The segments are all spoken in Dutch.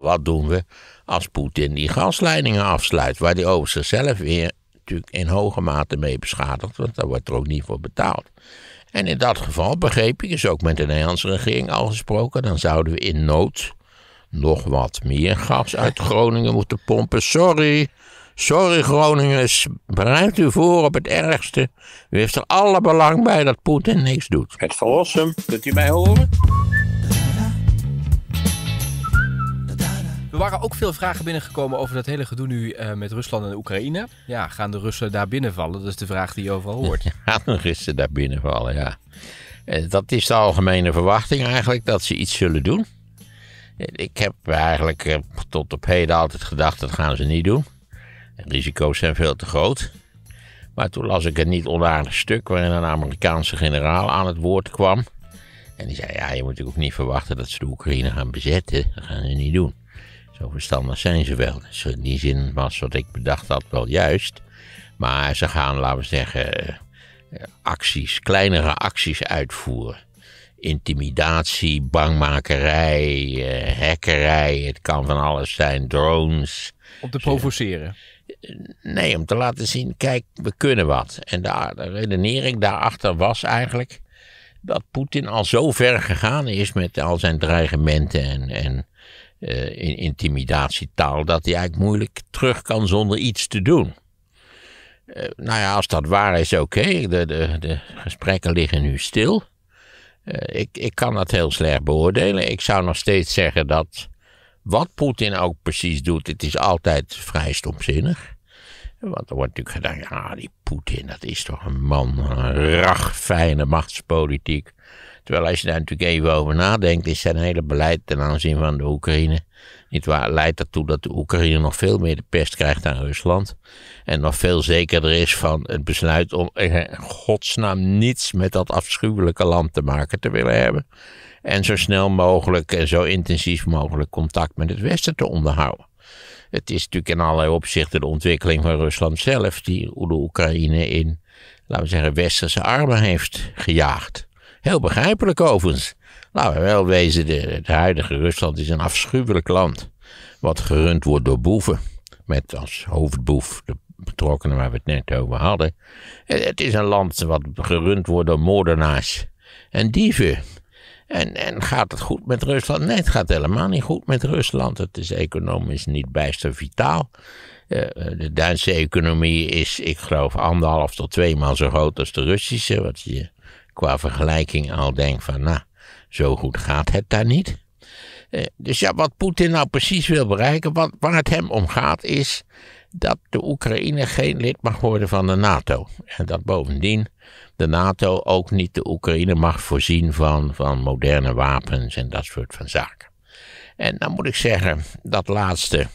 Wat doen we als Poetin die gasleidingen afsluit, waar die over zelf weer natuurlijk in hoge mate mee beschadigd, want daar wordt er ook niet voor betaald. En in dat geval, begreep ik, is ook met de Nederlandse regering al gesproken, dan zouden we in nood nog wat meer gas uit Groningen moeten pompen. Sorry, sorry Groningers, Bereid u voor op het ergste. U heeft er alle belang bij dat Poetin niks doet. Het verlossen, kunt u mij horen? Er waren ook veel vragen binnengekomen over dat hele gedoe nu eh, met Rusland en Oekraïne. Ja, gaan de Russen daar binnenvallen? Dat is de vraag die je overal hoort. Gaan de Russen daar binnenvallen, ja. Eh, dat is de algemene verwachting eigenlijk, dat ze iets zullen doen. Eh, ik heb eigenlijk tot op heden altijd gedacht, dat gaan ze niet doen. De risico's zijn veel te groot. Maar toen las ik een niet onaardig stuk waarin een Amerikaanse generaal aan het woord kwam. En die zei, ja, je moet ook niet verwachten dat ze de Oekraïne gaan bezetten. Dat gaan ze niet doen. Zo verstandig zijn ze wel. Dus in die zin was wat ik bedacht had wel juist. Maar ze gaan, laten we zeggen, eh, acties, kleinere acties uitvoeren. Intimidatie, bangmakerij, eh, hackerij, het kan van alles zijn, drones. Om te provoceren? Eh, nee, om te laten zien, kijk, we kunnen wat. En de, de redenering daarachter was eigenlijk dat Poetin al zo ver gegaan is met al zijn dreigementen en, en eh, in intimidatietaal, dat hij eigenlijk moeilijk terug kan zonder iets te doen. Eh, nou ja, als dat waar is, oké. De, de, de gesprekken liggen nu stil. Eh, ik, ik kan dat heel slecht beoordelen. Ik zou nog steeds zeggen dat wat Poetin ook precies doet, het is altijd vrij stomzinnig. Want er wordt natuurlijk gedacht, ja, die Poetin, dat is toch een man, een ragfijne machtspolitiek. Terwijl als je daar natuurlijk even over nadenkt, is zijn hele beleid ten aanzien van de Oekraïne. Niet waar, leidt ertoe dat de Oekraïne nog veel meer de pest krijgt dan Rusland. En nog veel zekerder is van het besluit om in godsnaam niets met dat afschuwelijke land te maken te willen hebben. En zo snel mogelijk en zo intensief mogelijk contact met het Westen te onderhouden. Het is natuurlijk in allerlei opzichten de ontwikkeling van Rusland zelf die de Oekraïne in, laten we zeggen, westerse armen heeft gejaagd. Heel begrijpelijk overigens. Nou, we wel wezen, het huidige Rusland is een afschuwelijk land. Wat gerund wordt door boeven. Met als hoofdboef de betrokkenen waar we het net over hadden. Eh, het is een land wat gerund wordt door moordenaars en dieven. En, en gaat het goed met Rusland? Nee, het gaat helemaal niet goed met Rusland. Het is economisch niet bijster vitaal. Eh, eh, de Duitse economie is, ik geloof, anderhalf tot twee maal zo groot als de Russische. Wat je qua vergelijking al denk van, nou, zo goed gaat het daar niet. Eh, dus ja, wat Poetin nou precies wil bereiken, wat, waar het hem om gaat, is dat de Oekraïne geen lid mag worden van de NATO. En dat bovendien de NATO ook niet de Oekraïne mag voorzien van, van moderne wapens en dat soort van zaken. En dan moet ik zeggen, dat laatste,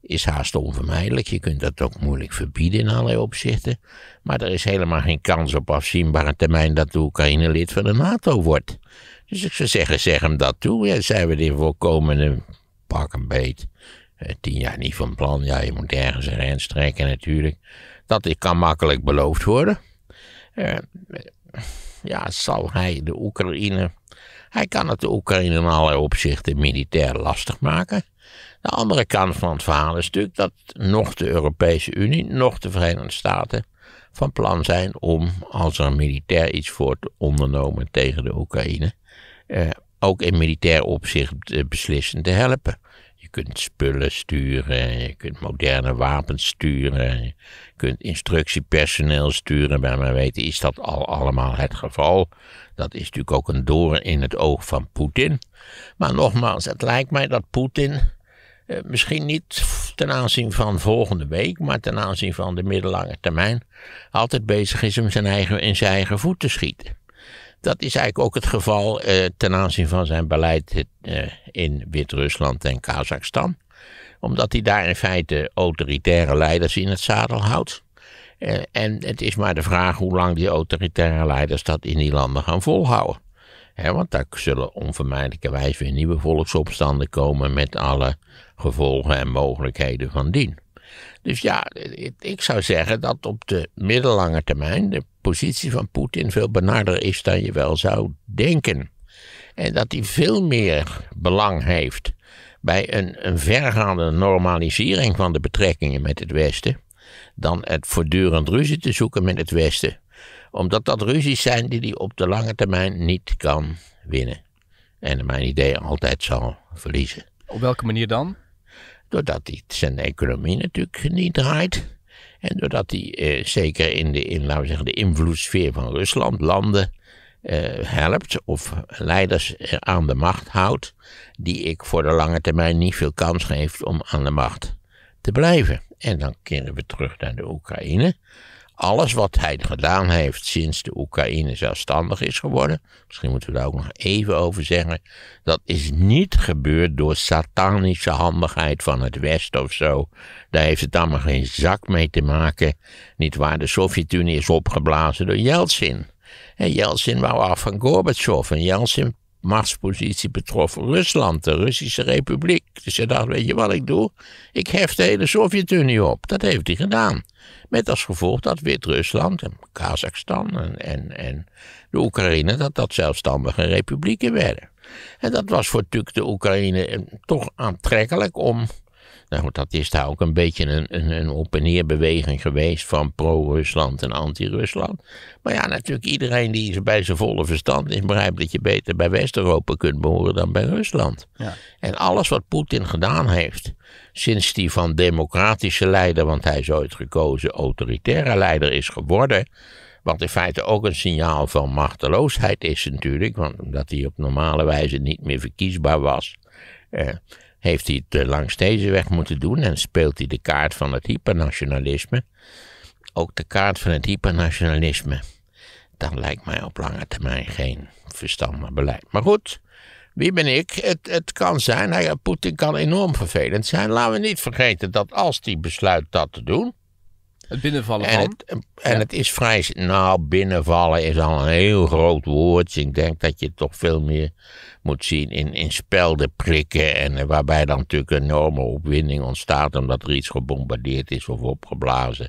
is haast onvermijdelijk. Je kunt dat ook moeilijk verbieden in allerlei opzichten. Maar er is helemaal geen kans op afzienbare termijn dat de Oekraïne lid van de NATO wordt. Dus ik zou zeggen, zeg hem dat toe. Ja, zijn we dit voorkomende pak een beet. Eh, tien jaar niet van plan. Ja, je moet ergens een rens trekken natuurlijk. Dat kan makkelijk beloofd worden. Eh, ja, zal hij de Oekraïne... Hij kan het de Oekraïne in allerlei opzichten militair lastig maken... De andere kant van het verhaal is natuurlijk dat nog de Europese Unie, nog de Verenigde Staten van plan zijn om, als er militair iets wordt ondernomen tegen de Oekraïne, eh, ook in militair opzicht eh, beslissend te helpen. Je kunt spullen sturen, je kunt moderne wapens sturen, je kunt instructiepersoneel sturen. Bij mij weten is dat al allemaal het geval. Dat is natuurlijk ook een doorn in het oog van Poetin. Maar nogmaals, het lijkt mij dat Poetin eh, misschien niet ten aanzien van volgende week, maar ten aanzien van de middellange termijn, altijd bezig is om zijn eigen, in zijn eigen voet te schieten. Dat is eigenlijk ook het geval eh, ten aanzien van zijn beleid eh, in Wit-Rusland en Kazachstan. Omdat hij daar in feite autoritaire leiders in het zadel houdt. en het is maar de vraag hoe lang die autoritaire leiders dat in die landen gaan volhouden. want daar zullen onvermijdelijkerwijs weer nieuwe volksopstanden komen met alle gevolgen en mogelijkheden van dien. Dus ja, ik zou zeggen dat op de middellange termijn de positie van Poetin veel benarder is dan je wel zou denken. En dat hij veel meer belang heeft bij een, een vergaande normalisering van de betrekkingen met het Westen dan het voortdurend ruzie te zoeken met het Westen. Omdat dat ruzies zijn die hij op de lange termijn niet kan winnen. En naar mijn idee altijd zal verliezen. Op welke manier dan? doordat hij zijn economie natuurlijk niet draait. En doordat hij eh, zeker in de, in, laten we zeggen, de invloedssfeer van Rusland landen eh, helpt of leiders aan de macht houdt, die ik voor de lange termijn niet veel kans geeft om aan de macht te blijven. En dan keren we terug naar de Oekraïne alles wat hij gedaan heeft sinds de Oekraïne zelfstandig is geworden, misschien moeten we daar ook nog even over zeggen, dat is niet gebeurd door satanische handigheid van het Westen of zo. Daar heeft het allemaal geen zak mee te maken. Niet waar, de Sovjet-Unie is opgeblazen door Yeltsin. En Yeltsin wou af van Gorbachev en Yeltsin machtspositie betrof Rusland, de Russische Republiek. Dus hij dacht, weet je wat ik doe? Ik hef de hele Sovjet-Unie op. Dat heeft hij gedaan. Met als gevolg dat Wit-Rusland en Kazachstan en, en, en de Oekraïne, dat dat zelfstandige republieken werden. En dat was voor natuurlijk de Oekraïne eh, toch aantrekkelijk om nou dat is daar ook een beetje een, een, een op- en neerbeweging geweest van pro-Rusland en anti-Rusland. Maar ja, natuurlijk iedereen die bij zijn volle verstand is, begrijpt dat je beter bij West-Europa kunt behoren dan bij Rusland. Ja. En alles wat Poetin gedaan heeft, sinds die van democratische leider, want hij is ooit gekozen autoritaire leider is geworden, wat in feite ook een signaal van machteloosheid is natuurlijk, want omdat hij op normale wijze niet meer verkiesbaar was. Eh, heeft hij het langs deze weg moeten doen en speelt hij de kaart van het hypernationalisme. Ook de kaart van het hypernationalisme. Dat lijkt mij op lange termijn geen verstandig beleid. Maar goed, wie ben ik? Het, het kan zijn, nou Poetin kan enorm vervelend zijn. Laten we niet vergeten dat als hij besluit dat te doen, het binnenvallen en van? Het, en het is vrij... Nou, binnenvallen is al een heel groot woord. Dus ik denk dat je het toch veel meer moet zien in, in spelden prikken. En eh, waarbij dan natuurlijk een enorme opwinding ontstaat... omdat er iets gebombardeerd is of opgeblazen.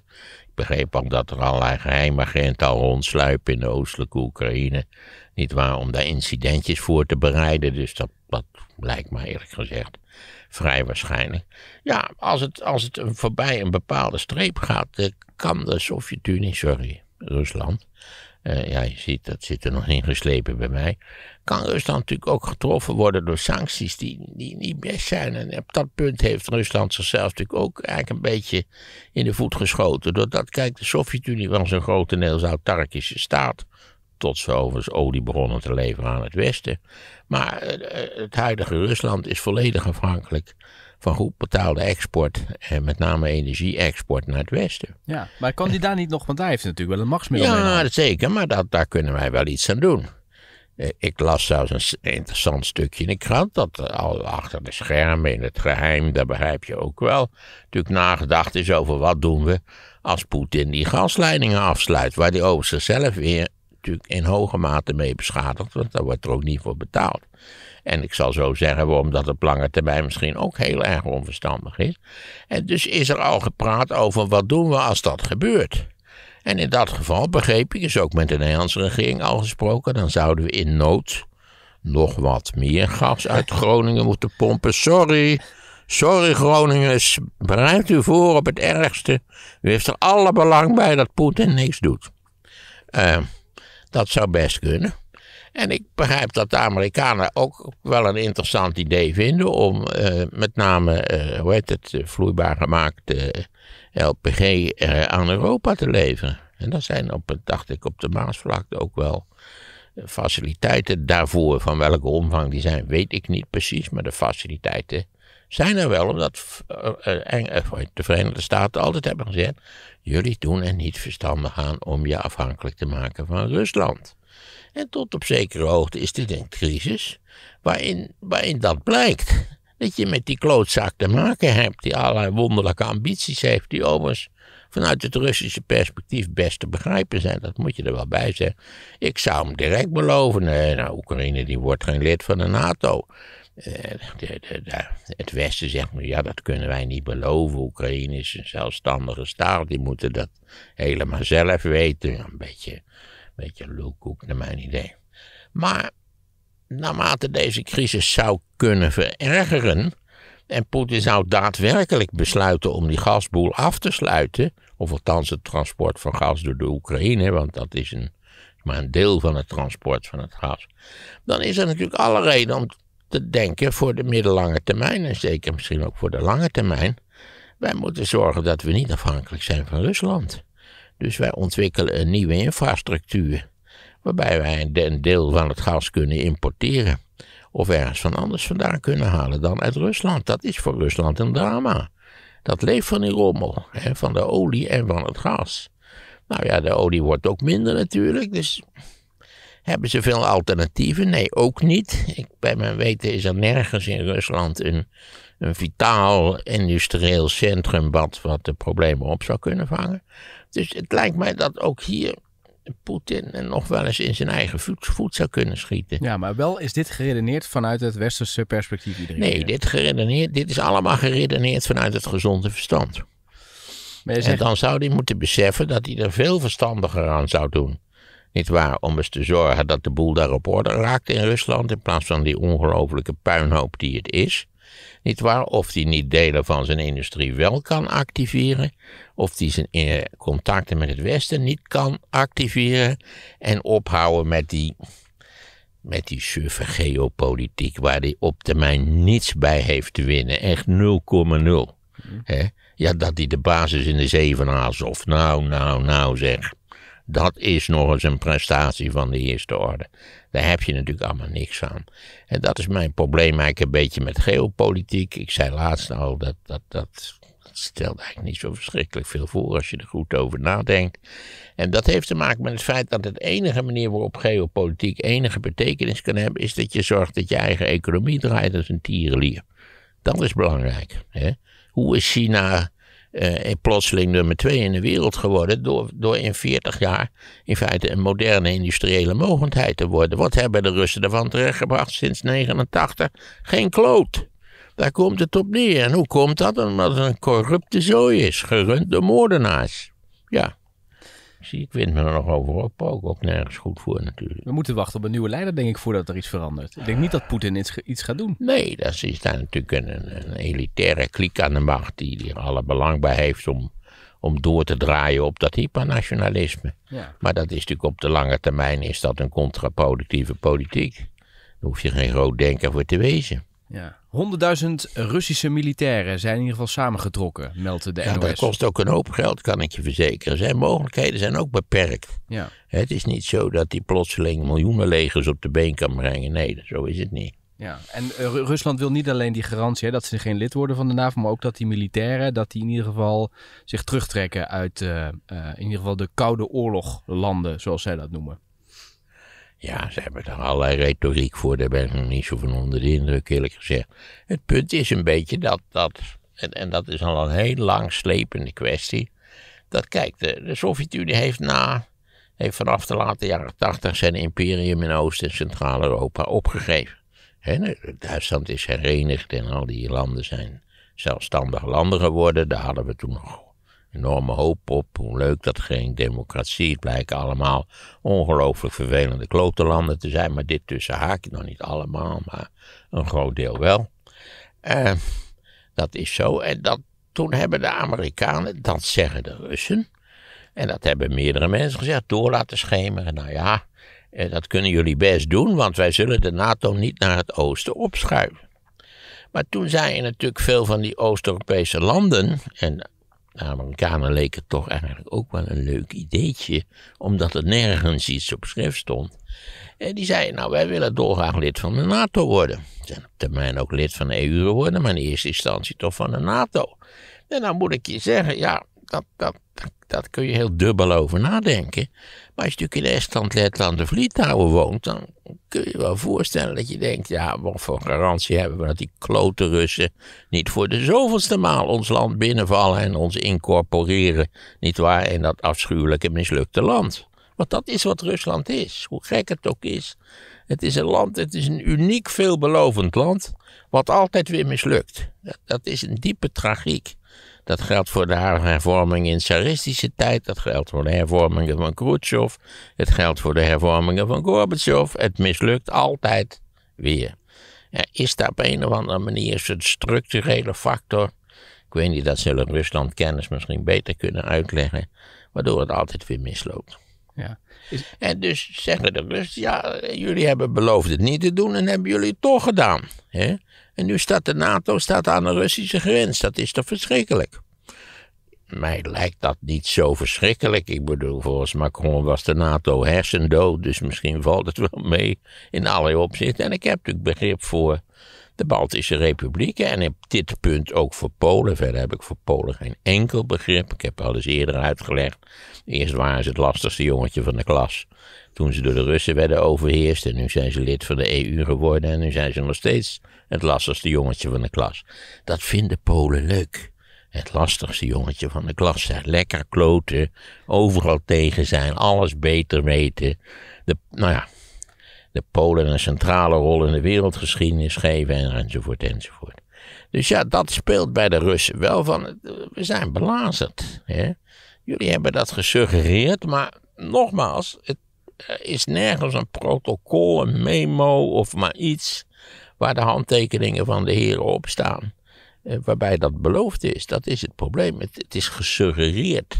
Ik begreep ook dat er allerlei geheimagenten al rondsluipen in de oostelijke Oekraïne. Niet waar, om daar incidentjes voor te bereiden. Dus dat, dat lijkt me eerlijk gezegd vrij waarschijnlijk. Ja, als het, als het voorbij een bepaalde streep gaat, kan de Sovjet-Unie, sorry, Rusland. Eh, ja, je ziet, dat zit er nog in geslepen bij mij. Kan Rusland natuurlijk ook getroffen worden door sancties die, die niet best zijn. En op dat punt heeft Rusland zichzelf natuurlijk ook eigenlijk een beetje in de voet geschoten. Doordat, kijk, de Sovjet-Unie was een grotendeels autarkische staat tot ze overigens olie begonnen te leveren aan het Westen. Maar eh, eh, het huidige Rusland is volledig afhankelijk van goed betaalde export. En met name energie-export naar het Westen. Ja, maar kan die daar niet nog? Want hij heeft natuurlijk wel een machtsmiddel Ja, dat zeker. Maar daar kunnen wij wel iets aan doen. Eh, ik las zelfs een interessant stukje in de krant dat al achter de schermen in het geheim, Dat begrijp je ook wel, natuurlijk nagedacht is over wat doen we als Poetin die gasleidingen afsluit, waar hij over zichzelf weer natuurlijk in hoge mate mee beschadigd, want daar wordt er ook niet voor betaald. En ik zal zo zeggen waarom dat op lange termijn misschien ook heel erg onverstandig is. En dus is er al gepraat over wat doen we als dat gebeurt. En in dat geval, begreep ik, is ook met de Nederlandse regering al gesproken, dan zouden we in nood nog wat meer gas uit Groningen moeten pompen. Sorry, sorry Groningers, Bereid u voor op het ergste. U heeft er alle belang bij dat Poetin niks doet. Uh, dat zou best kunnen. En ik begrijp dat de Amerikanen ook wel een interessant idee vinden om eh, met name, eh, hoe heet het, eh, vloeibaar gemaakte LPG aan Europa te leveren. En daar zijn, op, dacht ik, op de Maasvlakte ook wel faciliteiten daarvoor. Van welke omvang die zijn, weet ik niet precies, maar de faciliteiten zijn er wel, omdat eh, eh, eh, de Verenigde Staten altijd hebben gezegd: jullie doen er niet verstandig aan om je afhankelijk te maken van Rusland. En tot op zekere hoogte is dit een crisis waarin, waarin dat blijkt. Dat je met die klootzak te maken hebt, die allerlei wonderlijke ambities heeft, die overigens vanuit het Russische perspectief best te begrijpen zijn. Dat moet je er wel bij zeggen. Ik zou hem direct beloven. Nee, nou, Oekraïne die wordt geen lid van de NATO. Eh, eh, eh, het Westen zegt nu, ja, dat kunnen wij niet beloven. Oekraïne is een zelfstandige staat, die moeten dat helemaal zelf weten. Een beetje, een beetje loekoek naar mijn idee. Maar naarmate deze crisis zou kunnen verergeren en Poetin zou daadwerkelijk besluiten om die gasboel af te sluiten, of althans het transport van gas door de Oekraïne, want dat is een maar een deel van het transport van het gas. Dan is er natuurlijk alle reden om te denken voor de middellange termijn en zeker misschien ook voor de lange termijn. Wij moeten zorgen dat we niet afhankelijk zijn van Rusland. Dus wij ontwikkelen een nieuwe infrastructuur waarbij wij een deel van het gas kunnen importeren of ergens van anders vandaan kunnen halen dan uit Rusland. Dat is voor Rusland een drama. Dat leeft van die rommel, hè, van de olie en van het gas. Nou ja, de olie wordt ook minder natuurlijk, dus hebben ze veel alternatieven? Nee, ook niet. Ik, bij mijn weten is er nergens in Rusland een, een vitaal industrieel centrum wat, wat de problemen op zou kunnen vangen. Dus het lijkt mij dat ook hier Poetin nog wel eens in zijn eigen voet, voet, zou kunnen schieten. Ja, maar wel is dit geredeneerd vanuit het westerse perspectief iedereen? Nee, dit, geredeneerd, dit is allemaal geredeneerd vanuit het gezonde verstand. zegt... En dan zou hij moeten beseffen dat hij er veel verstandiger aan zou doen. Niet waar, om eens te zorgen dat de boel daar op orde raakt in Rusland, in plaats van die ongelofelijke puinhoop die het is. Niet waar, of die niet delen van zijn industrie wel kan activeren, of die zijn eh, contacten met het Westen niet kan activeren en ophouden met die, met die suffe geopolitiek waar hij op termijn niets bij heeft te winnen. Echt 0,0. Mm. Ja, dat hij de basis in de Zevenaars Of nou, nou, nou zeg. Dat is nog eens een prestatie van de eerste orde. Daar heb je natuurlijk allemaal niks aan. En dat is mijn probleem eigenlijk een beetje met geopolitiek. Ik zei laatst al, dat, dat, dat stelt eigenlijk niet zo verschrikkelijk veel voor als je er goed over nadenkt. En dat heeft te maken met het feit dat het enige manier waarop geopolitiek enige betekenis kan hebben, is dat je zorgt dat je eigen economie draait als een tierenlier. Dat is belangrijk. Hè? Hoe is China uh, plotseling nummer twee in de wereld geworden. Door, door in 40 jaar in feite een moderne industriële mogendheid te worden. Wat hebben de Russen ervan terechtgebracht sinds 1989? Geen kloot. Daar komt het op neer. En hoe komt dat? Omdat het een corrupte zooi is, gerund door moordenaars. Ja. Zie, ik vind me er nog over op, ook, ook nergens goed voor natuurlijk. We moeten wachten op een nieuwe leider, denk ik, voordat er iets verandert. Ik denk niet dat Poetin iets, gaat doen. Nee, dat is, daar natuurlijk een, een elitaire kliek aan de macht die, die er alle belang bij heeft om, om door te draaien op dat hypernationalisme. Ja. Maar dat is natuurlijk op de lange termijn is dat een contraproductieve politiek. Daar hoef je geen groot denker voor te wezen. Ja. 100.000 Russische militairen zijn in ieder geval samengetrokken, meldden de NOS. Ja, dat kost ook een hoop geld, kan ik je verzekeren. Zijn mogelijkheden zijn ook beperkt. Ja. Het is niet zo dat die plotseling miljoenen legers op de been kan brengen. Nee, zo is het niet. Ja, en eh, Rusland wil niet alleen die garantie dat ze geen lid worden van de NAVO, maar ook dat die militairen, dat die in ieder geval zich terugtrekken uit eh, eh, in ieder geval de Koude Oorlog landen, zoals zij dat noemen. Ja, ze hebben er allerlei retoriek voor, daar ben ik nog niet zo van onder de indruk, eerlijk gezegd. Het punt is een beetje dat, dat en, en dat is al een heel lang slepende kwestie, dat kijk, de, Sovjet-Unie heeft na, heeft vanaf de late jaren tachtig zijn imperium in Oost- en Centraal-Europa opgegeven. He, nou, Duitsland is herenigd en al die landen zijn zelfstandig landen geworden, daar hadden we toen nog enorme hoop op hoe leuk dat geen democratie. Het blijken allemaal ongelooflijk vervelende landen te zijn, maar dit tussen haakje nog niet allemaal, maar een groot deel wel. Ehm, dat is zo. En dat, toen hebben de Amerikanen, dat zeggen de Russen, en dat hebben meerdere mensen gezegd, door laten schemeren. Nou ja, eh, dat kunnen jullie best doen, want wij zullen de NATO niet naar het oosten opschuiven. Maar toen je natuurlijk veel van die Oost-Europese landen, en Amerikanen leek het toch eigenlijk ook wel een leuk ideetje, omdat er nergens iets op schrift stond. En die zeiden, nou wij willen dolgraag lid van de NATO worden. Ze zijn op termijn ook lid van de EU worden, maar in eerste instantie toch van de NATO. En dan moet ik je zeggen, ja, dat, dat, dat kun je heel dubbel over nadenken. Maar als je natuurlijk in Estland, Letland of Litouwen woont, dan kun je wel voorstellen dat je denkt: ja, wat voor garantie hebben we dat die klote Russen niet voor de zoveelste maal ons land binnenvallen en ons incorporeren, nietwaar, in dat afschuwelijke mislukte land? Want dat is wat Rusland is, hoe gek het ook is. Het is een land, het is een uniek veelbelovend land, wat altijd weer mislukt. dat is een diepe tragiek. Dat geldt voor de hervorming in tsaristische tijd. Dat geldt voor de hervormingen van Khrushchev. Het geldt voor de hervormingen van Gorbachev. Het mislukt altijd weer. Er is daar op een of andere manier een structurele factor. Ik weet niet, dat zullen Rusland kennis misschien beter kunnen uitleggen. Waardoor het altijd weer misloopt. Ja. En dus zeggen de Russen, ja, jullie hebben beloofd het niet te doen en hebben jullie het toch gedaan. Hè? En nu staat de NATO staat aan de Russische grens. Dat is toch verschrikkelijk? Mij lijkt dat niet zo verschrikkelijk. Ik bedoel, volgens Macron was de NATO hersendood, dus misschien valt het wel mee in allerlei opzichten. En ik heb natuurlijk begrip voor de Baltische Republieken en op dit punt ook voor Polen. Verder heb ik voor Polen geen enkel begrip. Ik heb al eens eerder uitgelegd. Eerst waren ze het lastigste jongetje van de klas. Toen ze door de Russen werden overheerst en nu zijn ze lid van de EU geworden en nu zijn ze nog steeds het lastigste jongetje van de klas. Dat vinden Polen leuk. Het lastigste jongetje van de klas Lekker kloten, overal tegen zijn, alles beter weten. De, nou ja, de Polen een centrale rol in de wereldgeschiedenis geven en enzovoort enzovoort. Dus ja, dat speelt bij de Russen wel van, eh, we zijn belazerd. Hè? Jullie hebben dat gesuggereerd, maar nogmaals, het is nergens een protocol, een memo of maar iets waar de handtekeningen van de heren op staan. Eh, waarbij dat beloofd is, dat is het probleem. Het, is gesuggereerd.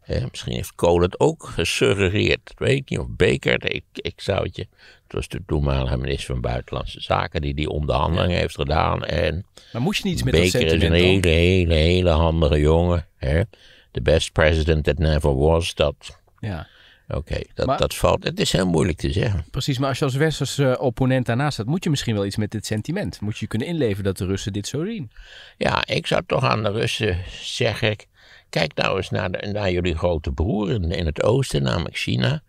Eh, misschien heeft Kool het ook gesuggereerd. Weet niet, of Beker, ik, ik zou het je het was de toenmalige minister van Buitenlandse Zaken die die onderhandeling heeft gedaan. En maar moest je niet met Beker dat is een hele, hele, hele handige jongen. Hè? The best president that never was. Dat ja. Oké, dat, dat valt. Het is heel moeilijk te zeggen. Precies, maar als je als westerse opponent daarnaast staat, moet je misschien wel iets met dit sentiment. Moet je kunnen inleven dat de Russen dit zo zien. Ja, ik zou toch aan de Russen zeggen: kijk nou eens naar, naar jullie grote broer in, het oosten, namelijk China.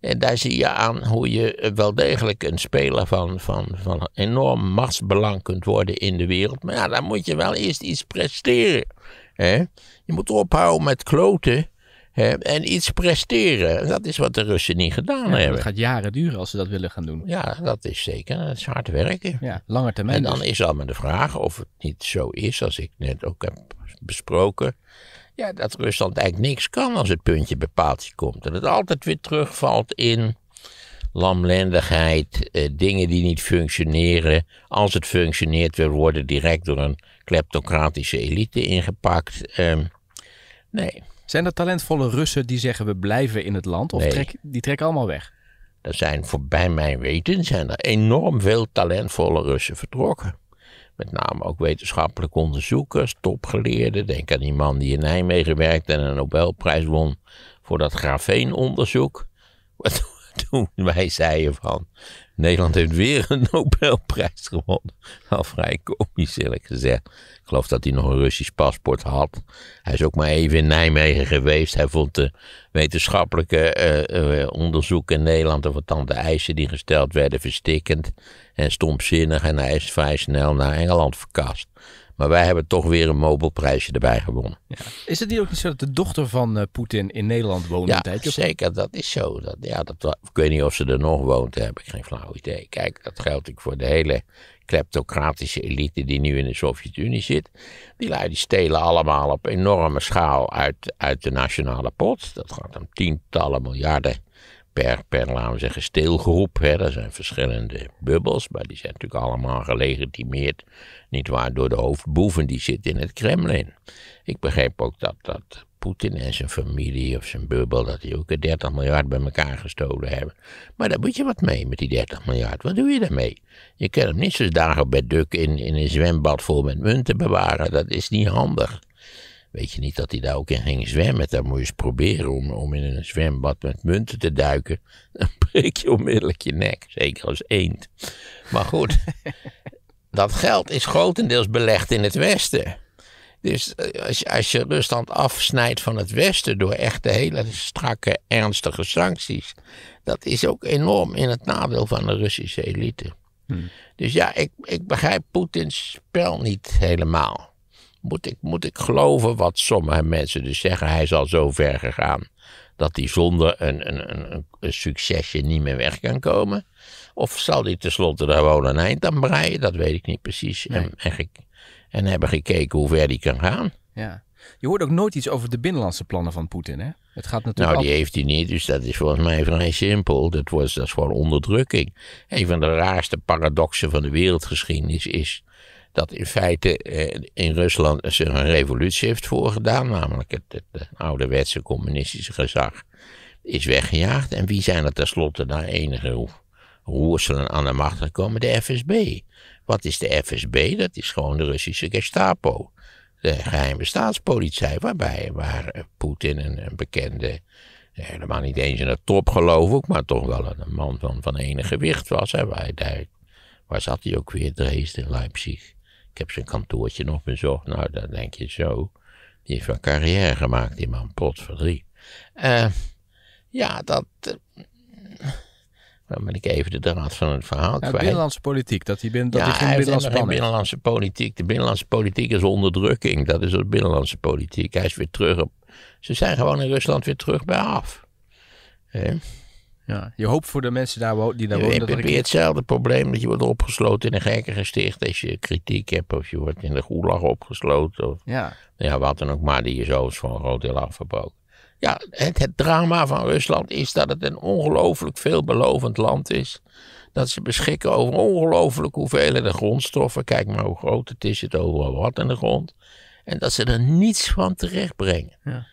En daar zie je aan hoe je wel degelijk een speler van, van, van enorm machtsbelang kunt worden in de wereld. Maar ja, dan moet je wel eerst iets presteren. Hè? Je moet ophouden met kloten en iets presteren. Dat is wat de Russen niet gedaan hebben. Het gaat jaren duren als ze dat willen gaan doen. Ja, dat is zeker. Dat is hard werken. termijn. En dan dus. is al maar de vraag of het niet zo is, als ik net ook heb besproken. Ja, dat Rusland eigenlijk niks kan als het puntje bij komt. Dat het altijd weer terugvalt in lamlendigheid, eh, dingen die niet functioneren. Als het functioneert, we worden direct door een kleptocratische elite ingepakt. Ehm, nee. Zijn dat talentvolle Russen die zeggen we blijven in het land? Of trek, die trekken allemaal weg? Er zijn voorbij mijn weten zijn er enorm veel talentvolle Russen vertrokken. Met name ook wetenschappelijke onderzoekers, topgeleerden. Denk aan die man die in Nijmegen werkte en een Nobelprijs won voor dat grafeenonderzoek. Wat toen wij zeiden van Nederland heeft weer een Nobelprijs gewonnen. Al vrij komisch eerlijk gezegd. Ik geloof dat hij nog een Russisch paspoort had. Hij is ook maar even in Nijmegen geweest. Hij vond de wetenschappelijke uh, uh, onderzoeken in Nederland dan de eisen die gesteld werden verstikkend en stomzinnig. En hij is vrij snel naar Engeland verkast. Maar wij hebben toch weer een mobelprijsje erbij gewonnen. Ja. Is het niet ook niet zo dat de dochter van eh, Poetin in Nederland woont? Ja, tijdje, zeker. Dat is zo. Dat, ja, dat, ik weet niet of ze er nog woont. Daar heb ik geen flauw idee. Kijk, dat geldt ik voor de hele kleptocratische elite die nu in de Sovjet-Unie zit. Die die stelen allemaal op enorme schaal uit, uit de nationale pot. Dat gaat om tientallen miljarden per, per, laten we zeggen, steelgroep. Hè. Er zijn verschillende bubbels, maar die zijn natuurlijk allemaal gelegitimeerd, niet waar, door de hoofdboeven die zitten in het Kremlin. Ik begreep ook dat, dat Poetin en zijn familie of zijn bubbel, dat die ook 30 miljard bij elkaar gestolen hebben. Maar daar moet je wat mee met die 30 miljard. Wat doe je daarmee? Je kan hem niet zo'n dagen bij Duk in, in een zwembad vol met munten bewaren. Dat is niet handig. Weet je niet dat hij daar ook in ging zwemmen? Dan moet je eens proberen om, om in een zwembad met munten te duiken. Dan breek je onmiddellijk je nek, zeker als eend. Maar goed, dat geld is grotendeels belegd in het Westen. Dus eh, als je, als Rusland afsnijdt van het Westen door echt de hele strakke, ernstige sancties, dat is ook enorm in het nadeel van de Russische elite. Hmm. Dus ja, ik, ik begrijp Poetins spel niet helemaal. Moet ik, moet ik geloven wat sommige mensen dus zeggen? Hij zal zo ver gegaan dat hij zonder een, een, een, succesje niet meer weg kan komen. Of zal hij tenslotte daar gewoon een eind aan breien? Dat weet ik niet precies. En, en, en, hebben gekeken hoe ver die kan gaan. Ja. Je hoort ook nooit iets over de binnenlandse plannen van Poetin, hè? Het gaat natuurlijk nou, die heeft hij niet, dus dat is volgens mij vrij simpel. Dat, was, dat is gewoon onderdrukking. Een van de raarste paradoxen van de wereldgeschiedenis is dat in feite eh, in Rusland zich een revolutie heeft voorgedaan. Namelijk het, het, het ouderwetse communistische gezag is weggejaagd. En wie zijn er tenslotte na enige roerselen aan de macht gekomen? De FSB. Wat is de FSB? Dat is gewoon de Russische Gestapo. De geheime staatspolitie, waarbij waar eh, Poetin een, een bekende eh, helemaal niet eens in de top geloof ik, maar toch wel een man van, van enig gewicht was. Hè, waar, daar, waar zat hij ook weer? Dresden, Leipzig. Ik heb zijn kantoortje nog bezocht. Nou, dan denk je zo. Die heeft een carrière gemaakt, die man. Potverdrie. Uh, ja, dat... Uh, dan ben ik even de draad van het verhaal ja, Binnenlandse politiek, dat hij, binnen, dat ja, hij geen binnenlandse geen binnenlandse politiek. De binnenlandse politiek is onderdrukking. Dat is de binnenlandse politiek. Hij is weer terug op... Ze zijn gewoon in Rusland weer terug bij af. Ja. Ja, je hoopt voor de mensen daar die daar wonen. je weer hetzelfde probleem dat je wordt opgesloten in een gesticht, als je kritiek hebt of je wordt in de gulag opgesloten of ja. Ja, wat dan ook maar, die is overigens voor een groot deel afgebroken. Ja, het, drama van Rusland is dat het een ongelooflijk veelbelovend land is. Dat ze beschikken over ongelooflijk hoeveelheden grondstoffen. Kijk maar hoe groot het is, het overal wat in de grond. En dat ze er niets van terecht brengen. Ja.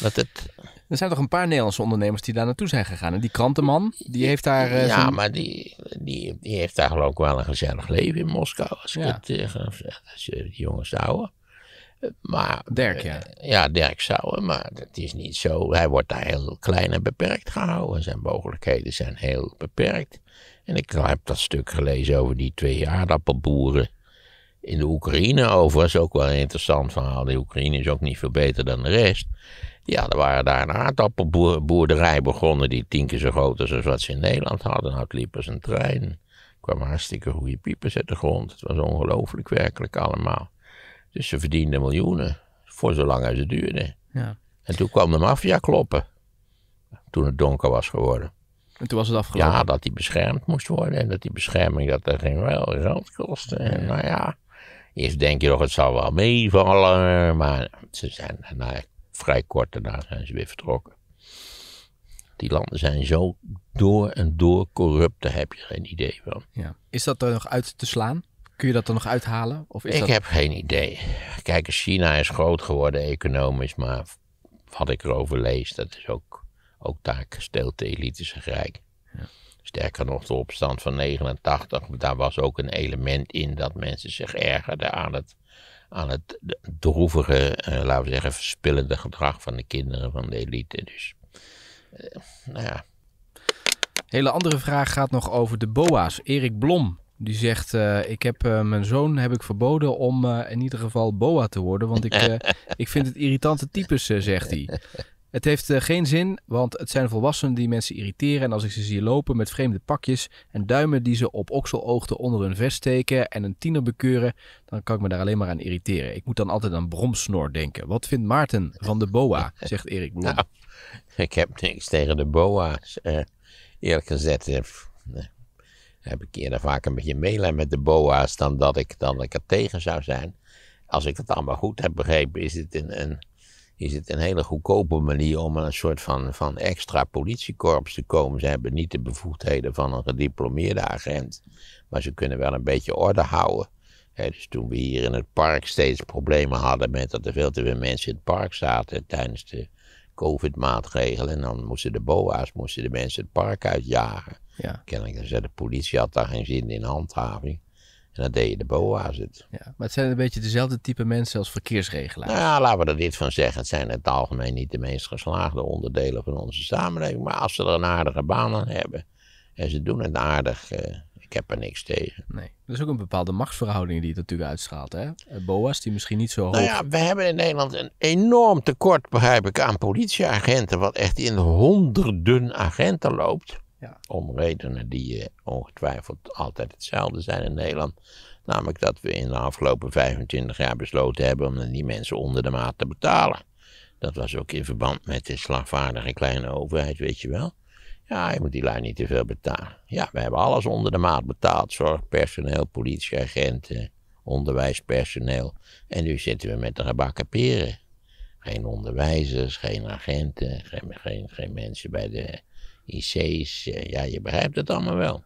dat het er zijn toch een paar Nederlandse ondernemers die daar naartoe zijn gegaan. En die krantenman, die heeft daar... Eh, ja, maar die, die, heeft daar geloof ik wel een gezellig leven in Moskou. Als ik het uh, als je eh, die jongens houden. Maar, Dirk, ja. ja, Dirk Sauer. Maar het is niet zo. Hij wordt daar heel klein en beperkt gehouden. Zijn mogelijkheden zijn heel beperkt. En ik heb dat stuk gelezen over die twee aardappelboeren in de Oekraïne overigens ook wel een interessant verhaal. De Oekraïne is ook niet veel beter dan de rest. Ja, er waren daar een aardappelboerderij begonnen die tien keer zo groot was als wat ze in Nederland hadden. Nou, liep ze een trein. Er kwamen hartstikke goede piepers uit de grond. Het was ongelooflijk werkelijk allemaal. Dus ze verdienden miljoenen, voor zolang als het duurde. Ja. En toen kwam de maffia kloppen, toen het donker was geworden. En toen was het afgelopen? Ja, dat die beschermd moest worden en dat die bescherming dat er geen wel geld kostte. En nou ja, eerst denk je nog het zal wel meevallen, maar ze zijn daarna nou vrij kort daarna zijn ze weer vertrokken. Die landen zijn zo door en door corrupt, daar heb je geen idee van. Ja. Is dat er nog uit te slaan? Kun je dat er nog uithalen? Of is ik heb geen idee. Kijk, China is groot geworden economisch, maar wat ik erover lees, dat is ook, ook taak gesteld de elite rijk. Ja. Sterker nog, de opstand van 89, daar was ook een element in dat mensen zich ergerden aan het aan het droevige, eh, laten we zeggen, verspillende gedrag van de kinderen van de elite. Dus, eh, nou ja. Hele andere vraag gaat nog over de BOA's. Erik Blom, die zegt, eh, ik heb mijn zoon heb ik verboden om in ieder geval boa te worden, want ik, ik vind het irritante types, zegt hij. Het heeft eh, geen zin, want het zijn volwassenen die mensen irriteren. En als ik ze zie lopen met vreemde pakjes en duimen die ze op okseloogte onder hun vest steken en een tiener bekeuren, dan kan ik me daar alleen maar aan irriteren. Ik moet dan altijd aan bromsnor denken. Wat vindt Maarten van de BOA? zegt Erik Bloem. Nou, ik heb niks tegen de BOA's. Eh, eerlijk gezegd eh, heb ik eerder vaak een beetje meelijn met de BOA's dan dat ik, dan ik er tegen zou zijn. Als ik het allemaal goed heb begrepen, is het een, een is het een hele goedkope manier om een soort van, van extra politiekorps te komen. Ze hebben niet de bevoegdheden van een gediplomeerde agent, maar ze kunnen wel een beetje orde houden. dus toen we hier in het park steeds problemen hadden met dat er veel te veel mensen in het park zaten tijdens de COVID-maatregelen. En dan moesten de BOA's moesten de mensen het park uitjagen. Ja. Kennelijk, de politie had daar geen zin in handhaving. En dan deed je de BOA's het. Ja, maar het zijn een beetje dezelfde type mensen als verkeersregelaars. Nou, laten we er dit van zeggen. Het zijn in het algemeen niet de meest geslaagde onderdelen van onze samenleving. Maar als ze er een aardige baan aan hebben en ze doen het aardig, eh, ik heb er niks tegen. Nee, dat is ook een bepaalde machtsverhouding die het natuurlijk uitstraalt. Hè? BOA's die misschien niet zo hoog... Nou ja, we hebben in Nederland een enorm tekort, begrijp ik, aan politieagenten. Wat echt in honderden agenten loopt. Ja. Om redenen die eh, ongetwijfeld altijd hetzelfde zijn in Nederland. Namelijk dat we in de afgelopen 25 jaar besloten hebben om die mensen onder de maat te betalen. Dat was ook in verband met de slagvaardige kleine overheid, weet je wel. Ja, je moet die lui niet te veel betalen. Ja, we hebben alles onder de maat betaald. Zorgpersoneel, politieagenten, onderwijspersoneel. En nu zitten we met de gebakken peren. Geen onderwijzers, geen agenten, geen, geen, geen mensen bij de IC's, eh, ja, je begrijpt het allemaal wel.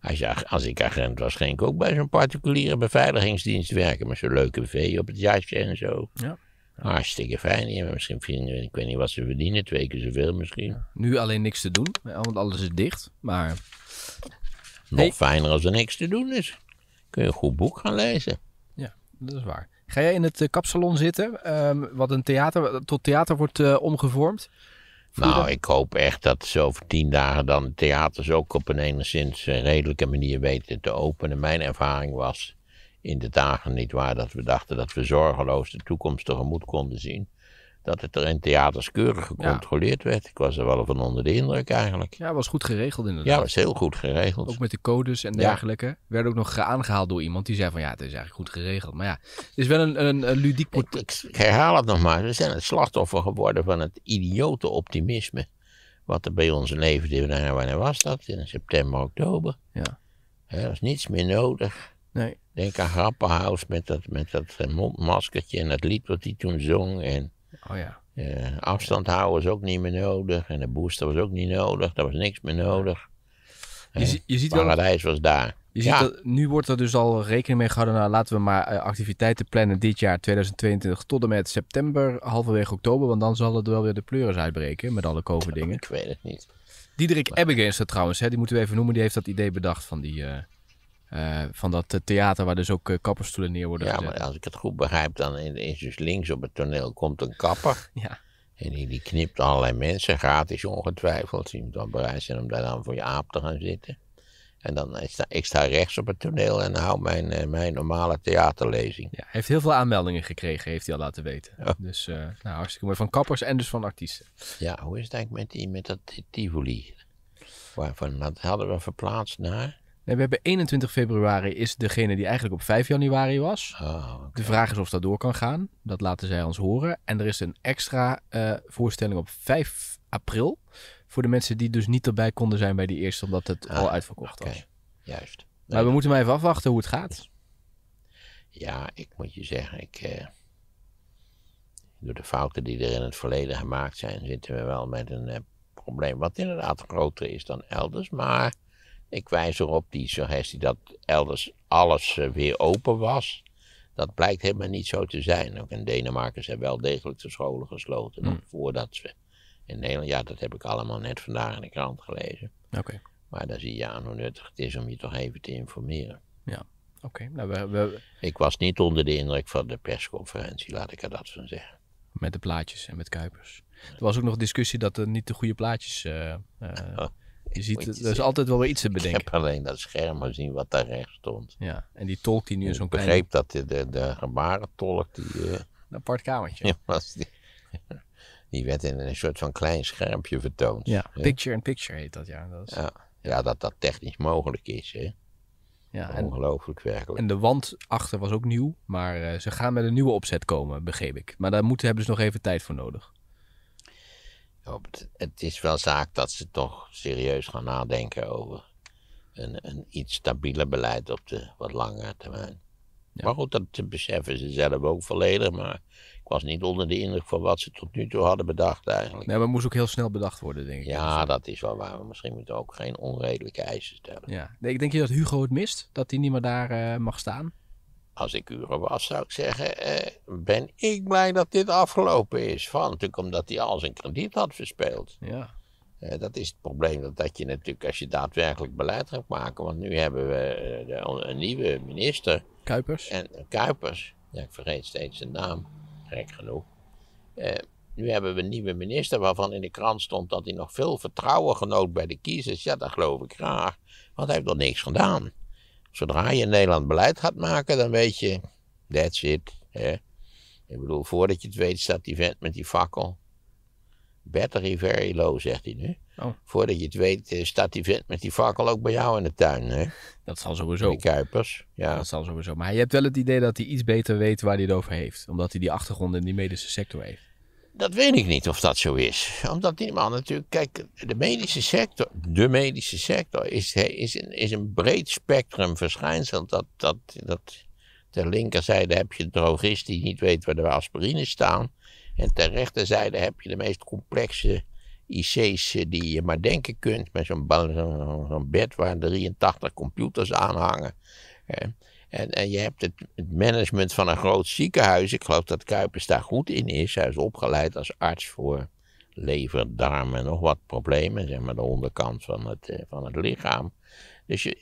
Als, je, als ik agent was, ging ik ook bij zo'n particuliere beveiligingsdienst werken. Met zo'n leuke V op het jasje en zo. Ja. Hartstikke fijn. Ja, misschien, vinden, ik weet niet wat ze verdienen, twee keer zoveel misschien. Nu alleen niks te doen, eh, want alles is dicht. Maar. Nog fijner als er niks te doen is. Kun je een goed boek gaan lezen. Ja, dat is waar. Ga jij in het eh, kapsalon zitten, ehm, wat een theater, tot theater wordt omgevormd? Nou, ik hoop echt dat ze over tien dagen dan theaters ook op een enigszins eh, redelijke manier weten te openen. Mijn ervaring was in de dagen niet waar dat we dachten dat we zorgeloos de toekomst tegemoet konden zien dat het er in theaters keurig gecontroleerd werd. Ik was er wel van onder de indruk eigenlijk. Ja, was goed geregeld inderdaad. Ja, was heel goed geregeld. Ook met de codes en dergelijke. Werd ook nog aangehaald door iemand die zei van ja, het is eigenlijk goed geregeld. Maar ja, het is wel een, een, ludiek... Ik, ik herhaal het nog maar. We zijn het slachtoffer geworden van het idiote optimisme. Wat er bij ons leefde, nou, wanneer was dat? In september, oktober. Ja. Er was niets meer nodig. Nee. Denk aan Grappenhaus met dat, met dat mondmaskertje en dat lied wat hij toen zong. En Oh ja. Eh, afstand houden was ook niet meer nodig. En de booster was ook niet nodig. Er was niks meer nodig. Je, eh, Paradijs was daar. Je nu wordt er dus al rekening mee gehouden. Nou, laten we maar eh, activiteiten plannen dit jaar 2022 tot en met september, halverwege oktober. Want dan zal het wel weer de pleuris uitbreken met alle COVID-dingen. Ik weet het niet. Diederik maar... is trouwens, hè? die moeten we even noemen. Die heeft dat idee bedacht van die... Eh, van dat eh, theater waar dus ook eh, kappersstoelen neer worden ja, Ja, maar als ik het goed begrijp, dan is dus links op het toneel komt een kapper. ja. En die, knipt allerlei mensen, gratis ongetwijfeld. Die moet dan bereid zijn om daar dan voor je aap te gaan zitten. En dan ik sta ik rechts op het toneel en hou mijn, mijn normale theaterlezing. Ja, hij heeft heel veel aanmeldingen gekregen, heeft hij al laten weten. Dus nou, hartstikke mooi. Van kappers en dus van artiesten. Ja, hoe is het eigenlijk met, die, met dat Tivoli? Waarvan dat hadden we verplaatst naar? Nee, we hebben 21 februari is degene die eigenlijk op 5 januari was. Oh, De vraag is of dat door kan gaan. Dat laten zij ons horen. En er is een extra eh, voorstelling op 5 april. Voor de mensen die dus niet erbij konden zijn bij die eerste, omdat het ah, al uitverkocht was. Juist. maar we moeten maar even afwachten hoe het gaat. Ja, ik moet je zeggen, ik, eh, door de fouten die er in het verleden gemaakt zijn, zitten we wel met een eh, probleem. Wat inderdaad groter is dan elders, maar ik wijs erop die suggestie dat elders alles eh, weer open was. Dat blijkt helemaal niet zo te zijn. Ook in Denemarken zijn wel degelijk de scholen gesloten. Hmm. Voordat ze in Nederland, ja, dat heb ik allemaal net vandaag in de krant gelezen. Oké. Maar daar zie je aan hoe nuttig het is om je toch even te informeren. Ja, oké. Nou, we, Ik was niet onder de indruk van de persconferentie, laat ik er dat van zeggen. Met de plaatjes en met Kuipers. Er was ook nog discussie dat er niet de goede plaatjes eh, eh, oh. Je ziet, er is altijd wel weer iets te bedenken. Ik heb alleen dat scherm gezien wat daar rechts stond. Ja, en die tolk die nu zo'n klein... Ik begreep dat de, de, de gebarentolk die... Eh, een apart kamertje. Ja, was die... die werd in een soort van klein schermpje vertoond. Ja, picture in picture heet dat, ja. Dat is... ja. ja. dat dat technisch mogelijk is, hè. Ja, Ongelooflijk en, werkelijk. En de wand achter was ook nieuw, maar eh, ze gaan met een nieuwe opzet komen, begreep ik. Maar daar moeten, hebben ze nog even tijd voor nodig. Het is wel zaak dat ze toch serieus gaan nadenken over een, een iets stabieler beleid op de wat langere termijn. Ja. Maar goed, dat beseffen ze zelf ook volledig. Maar ik was niet onder de indruk van wat ze tot nu toe hadden bedacht eigenlijk. Nee, maar het moest ook heel snel bedacht worden, denk ik. Ja, dat is wel waar. misschien moeten we ook geen onredelijke eisen stellen. Ja. Nee, ik denk je dat Hugo het mist, dat hij niet meer daar eh, mag staan als ik Uren was, zou ik zeggen, eh, ben ik blij dat dit afgelopen is. Van, natuurlijk omdat hij al zijn krediet had verspeeld. Ja. Eh, dat is het probleem, dat, dat je natuurlijk als je daadwerkelijk beleid gaat maken, want nu hebben we eh, de, een nieuwe minister. Kuipers. En eh, Kuipers, ja, ik vergeet steeds zijn naam, gek genoeg. Eh, nu hebben we een nieuwe minister waarvan in de krant stond dat hij nog veel vertrouwen genoot bij de kiezers. Ja, dat geloof ik graag, want hij heeft nog niks gedaan. Zodra je in Nederland beleid gaat maken, dan weet je, that's it. Hè? Ik bedoel, voordat je het weet staat die vent met die fakkel. Battery very low, zegt hij nu. Oh. Voordat je het weet eh, staat die vent met die fakkel ook bij jou in de tuin. Hè? Dat zal sowieso. Die Kuipers, ja. Dat zal sowieso. Maar je hebt wel het idee dat hij iets beter weet waar hij het over heeft. Omdat hij die achtergrond in die medische sector heeft. Dat weet ik niet of dat zo is. Omdat die man natuurlijk, kijk, de medische sector, de medische sector is, is, een, is een breed spectrum verschijnsel. Dat, dat, dat, ter linkerzijde heb je de drogist die niet weet waar de aspirines staan. En ter rechterzijde heb je de meest complexe IC's eh, die je maar denken kunt. Met zo'n bed waar 83 computers aan hangen. En, en je hebt het, het, management van een groot ziekenhuis. Ik geloof dat Kuipers daar goed in is. Hij is opgeleid als arts voor lever, darmen en nog wat problemen. Zeg maar de onderkant van het, eh, van het lichaam. Dus je,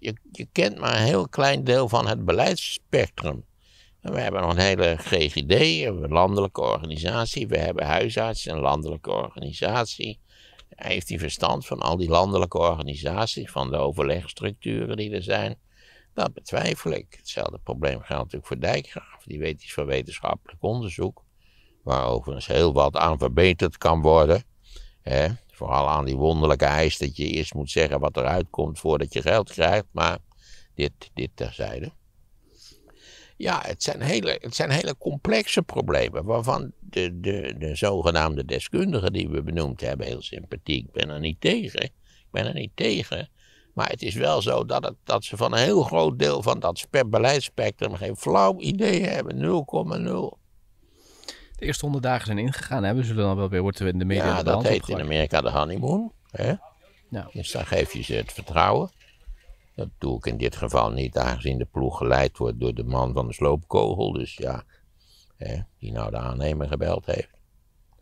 je, je kent maar een heel klein deel van het beleidsspectrum. we hebben nog een hele GGD, een landelijke organisatie. We hebben huisartsen, een landelijke organisatie. Hij heeft hij verstand van al die landelijke organisaties, van de overlegstructuren die er zijn. Nou, dat betwijfel ik. Hetzelfde probleem geldt natuurlijk voor Dijkgraaf. Die weet iets van wetenschappelijk onderzoek, waar overigens heel wat aan verbeterd kan worden. Hè? Vooral aan die wonderlijke eis dat je eerst moet zeggen wat eruit komt voordat je geld krijgt, maar dit, dit terzijde. Ja, het zijn, hele, het zijn hele complexe problemen waarvan de, de, de zogenaamde deskundigen die we benoemd hebben, heel sympathiek, ik ben er niet tegen. Ik ben er niet tegen maar het is wel zo dat, het, dat ze van een heel groot deel van dat beleidsspectrum geen flauw idee hebben. 0,0. De eerste honderd dagen zijn ingegaan, hebben, we zullen dan wel weer worden in de media. Ja, dat heet in Amerika de honeymoon. Hè? Nou. Dus dan geef je ze het vertrouwen. Dat doe ik in dit geval niet, aangezien de ploeg geleid wordt door de man van de sloopkogel. Dus ja, hè, die nou de aannemer gebeld heeft.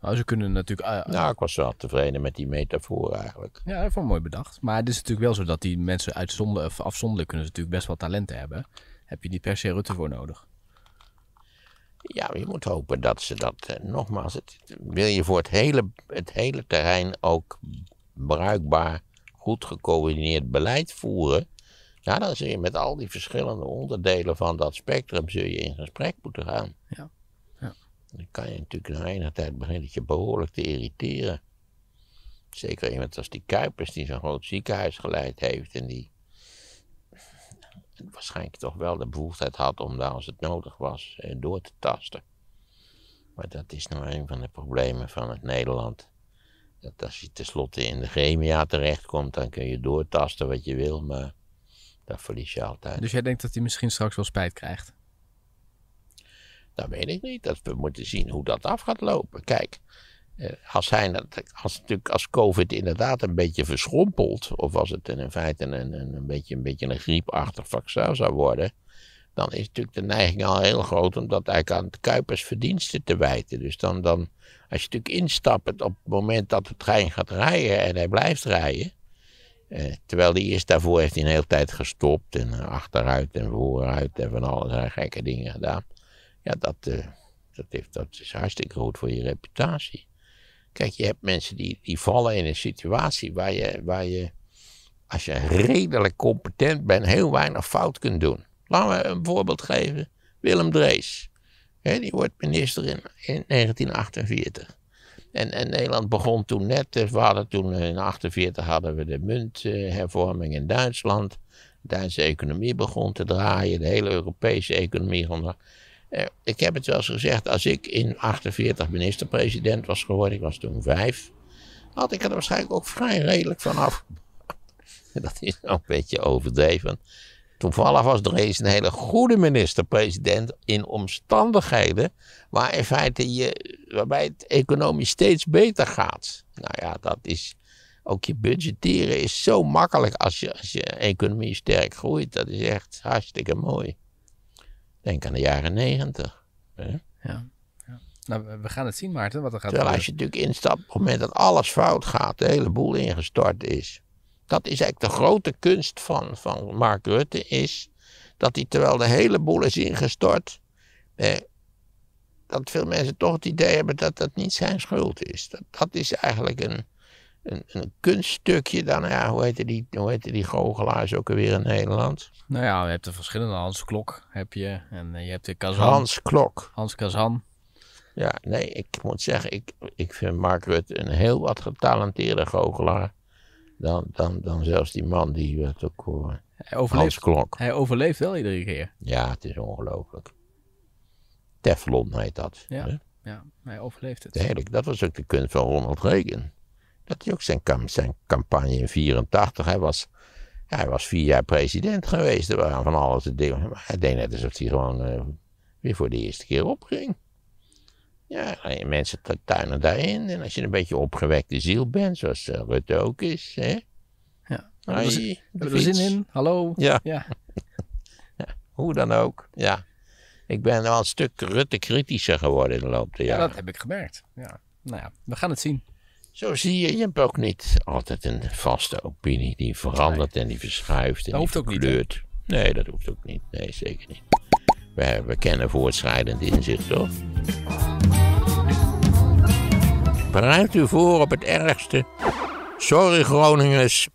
Nou, ze kunnen natuurlijk... Uh, ik was wel tevreden met die metafoor eigenlijk. Ja, dat vond mooi bedacht. Maar het is natuurlijk wel zo dat die mensen uitzonder, of afzonderlijk kunnen ze natuurlijk best wel talenten hebben. Heb je niet per se Rutte voor nodig. Ja, je moet hopen dat ze dat, eh, nogmaals, het, wil je voor het hele, het hele terrein ook bruikbaar, goed gecoördineerd beleid voeren, ja, dan zul je met al die verschillende onderdelen van dat spectrum zul je in gesprek moeten gaan. Ja. Dan kan je natuurlijk na enige tijd beginnen je behoorlijk te irriteren. Zeker iemand als die Kuipers, die zo'n groot ziekenhuis geleid heeft en die waarschijnlijk toch wel de bevoegdheid had om daar als het nodig was eh, door te tasten. Maar dat is nou een van de problemen van het Nederland. Dat als je tenslotte in de gremia terechtkomt, dan kun je doortasten wat je wil, maar dat verlies je altijd. Dus jij denkt dat hij misschien straks wel spijt krijgt? Dat weet ik niet. Dat we moeten zien hoe dat af gaat lopen. Kijk, eh, als, hij, als, natuurlijk, als COVID inderdaad een beetje verschrompelt, of als het in feite een, een, een, beetje, een beetje een griepachtig vaccin zou worden, dan is natuurlijk de neiging al heel groot om dat eigenlijk aan het Kuipers verdiensten te wijten. Dus dan, dan als je natuurlijk instapt op het moment dat de trein gaat rijden en hij blijft rijden, eh, terwijl hij eerst daarvoor heeft hij een hele tijd gestopt en eh, achteruit en vooruit en van allerlei gekke dingen gedaan. Ja, dat, eh, dat, heeft, dat is hartstikke goed voor je reputatie. Kijk, je hebt mensen die, die vallen in een situatie waar je, waar je, als je redelijk competent bent, heel weinig fout kunt doen. Laten we een voorbeeld geven. Willem Drees. He, die wordt minister in, in 1948. En, en, Nederland begon toen net, eh, we hadden toen eh, in 1948 hadden we de munthervorming in Duitsland. De Duitse economie begon te draaien, de hele Europese economie. Eh, ik heb het wel eens gezegd, als ik in 48 minister-president was geworden, ik was toen vijf, had ik er waarschijnlijk ook vrij redelijk van af. Dat is een beetje overdreven. Toevallig was Drees een hele goede minister-president in omstandigheden waar in feite je, waarbij het economisch steeds beter gaat. Nou ja, dat is ook je budgetteren is zo makkelijk als je, als je economie sterk groeit. Dat is echt hartstikke mooi. Denk aan de jaren negentig. Ja. Nou, we gaan het zien, Maarten, wat er gaat Terwijl als je natuurlijk instapt, op het moment dat alles fout gaat, de hele boel ingestort is. Dat is eigenlijk de grote kunst van, van Mark Rutte, is dat hij terwijl de hele boel is ingestort, dat veel mensen toch het idee hebben dat dat niet zijn schuld is. Dat, dat is eigenlijk een, een, een, kunststukje dan. Ja, hoe heette die, die goochelaars ook alweer in Nederland? Nou ja, je hebt de verschillende. Hans Klok heb je. En eh, je hebt de Kazan. Hans Klok. Hans Kazan. Ja, nee, ik moet zeggen, ik, ik vind Mark Rutte een heel wat getalenteerde goochelaar. Dan, dan, dan zelfs die man die het eh, ook overleeft, Hans Klok. Hij overleeft wel iedere keer. Ja, het is ongelooflijk. Teflon heet dat. Ja, ja hij overleeft het. Heerlijk, dat was ook de kunst van Ronald Reagan. Dat hij ook zijn, campagne in 84. Hij was, ja, hij was vier jaar president geweest. Er waren van alles te dingen. Maar hij deed net alsof hij gewoon eh, weer voor de eerste keer opging. Ja, mensen tuinen daarin. En als je een beetje opgewekte ziel bent, zoals uh, Rutte ook is. Hè? Ja. we er zin in? Hallo? Ja. Hoe dan ook. Ja. Ik ben wel een stuk Rutte kritischer geworden in de loop der jaren. Ja, dat heb ik gemerkt. Ja. Nou ja, we gaan het zien. Zo zie je, je hebt ook niet altijd een vaste opinie die verandert en die verschuift en dat die verkleurt. niet, nee, dat hoeft ook niet. Nee, zeker niet. We, we kennen voortschrijdend inzicht, toch? Ruimt u voor op het ergste. Sorry Groningers,